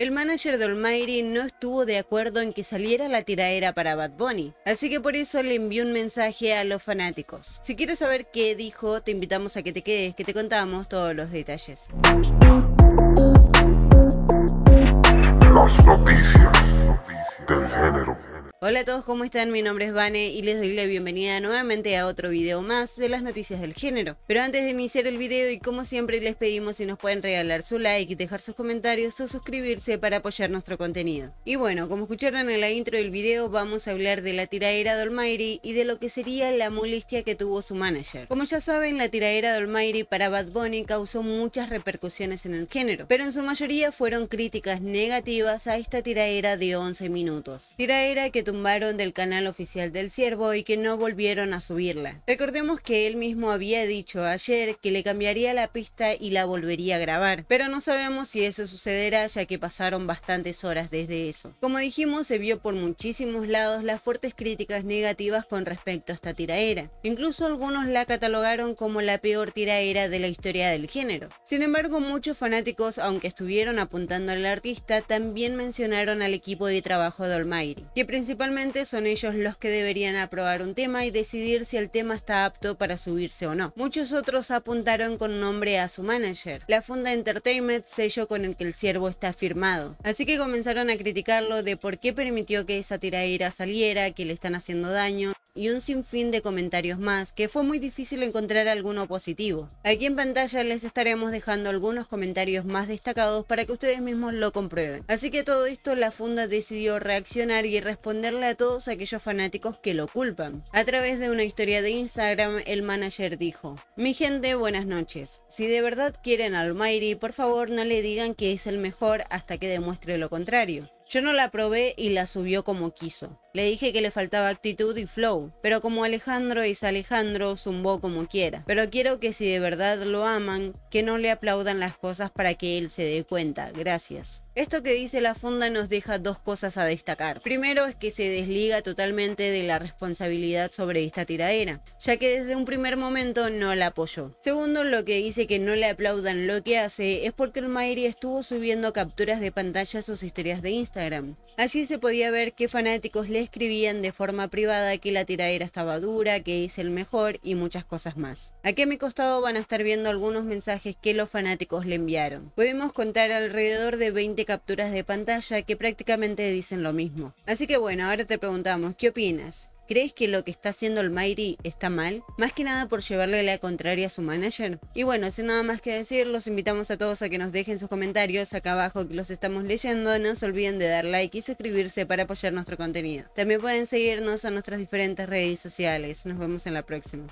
El manager de Almighty no estuvo de acuerdo en que saliera la tiraera para Bad Bunny, así que por eso le envió un mensaje a los fanáticos. Si quieres saber qué dijo, te invitamos a que te quedes, que te contamos todos los detalles. Hola a todos, ¿cómo están? Mi nombre es Vane y les doy la bienvenida nuevamente a otro video más de las noticias del género. Pero antes de iniciar el video y como siempre les pedimos si nos pueden regalar su like, y dejar sus comentarios o suscribirse para apoyar nuestro contenido. Y bueno, como escucharon en la intro del video vamos a hablar de la tiraera de Almighty y de lo que sería la molestia que tuvo su manager. Como ya saben, la tiraera de Almighty para Bad Bunny causó muchas repercusiones en el género, pero en su mayoría fueron críticas negativas a esta tiraera de 11 minutos. Tiraera que tumbaron del canal oficial del ciervo y que no volvieron a subirla. Recordemos que él mismo había dicho ayer que le cambiaría la pista y la volvería a grabar, pero no sabemos si eso sucederá ya que pasaron bastantes horas desde eso. Como dijimos, se vio por muchísimos lados las fuertes críticas negativas con respecto a esta tiraera. Incluso algunos la catalogaron como la peor tiraera de la historia del género. Sin embargo, muchos fanáticos, aunque estuvieron apuntando al artista, también mencionaron al equipo de trabajo de Almighty, que principalmente Principalmente son ellos los que deberían aprobar un tema y decidir si el tema está apto para subirse o no. Muchos otros apuntaron con nombre a su manager, la Funda Entertainment, sello con el que el ciervo está firmado. Así que comenzaron a criticarlo de por qué permitió que esa tiraera saliera, que le están haciendo daño, y un sinfín de comentarios más, que fue muy difícil encontrar alguno positivo. Aquí en pantalla les estaremos dejando algunos comentarios más destacados para que ustedes mismos lo comprueben. Así que todo esto la funda decidió reaccionar y responderle a todos aquellos fanáticos que lo culpan. A través de una historia de Instagram, el manager dijo, Mi gente, buenas noches. Si de verdad quieren al mairi por favor no le digan que es el mejor hasta que demuestre lo contrario. Yo no la probé y la subió como quiso. Le dije que le faltaba actitud y flow, pero como Alejandro es Alejandro, zumbó como quiera. Pero quiero que si de verdad lo aman, que no le aplaudan las cosas para que él se dé cuenta. Gracias. Esto que dice la funda nos deja dos cosas a destacar. Primero es que se desliga totalmente de la responsabilidad sobre esta tiradera, ya que desde un primer momento no la apoyó. Segundo, lo que dice que no le aplaudan lo que hace es porque el Mayri estuvo subiendo capturas de pantalla a sus historias de Instagram. Allí se podía ver que fanáticos le escribían de forma privada que la tiradera estaba dura, que hice el mejor y muchas cosas más. Aquí a mi costado van a estar viendo algunos mensajes que los fanáticos le enviaron. Podemos contar alrededor de 20 capturas de pantalla que prácticamente dicen lo mismo. Así que bueno, ahora te preguntamos, ¿qué opinas? ¿Crees que lo que está haciendo el Mairi está mal? Más que nada por llevarle la contraria a su manager. Y bueno, sin nada más que decir, los invitamos a todos a que nos dejen sus comentarios acá abajo que los estamos leyendo. No se olviden de dar like y suscribirse para apoyar nuestro contenido. También pueden seguirnos a nuestras diferentes redes sociales. Nos vemos en la próxima.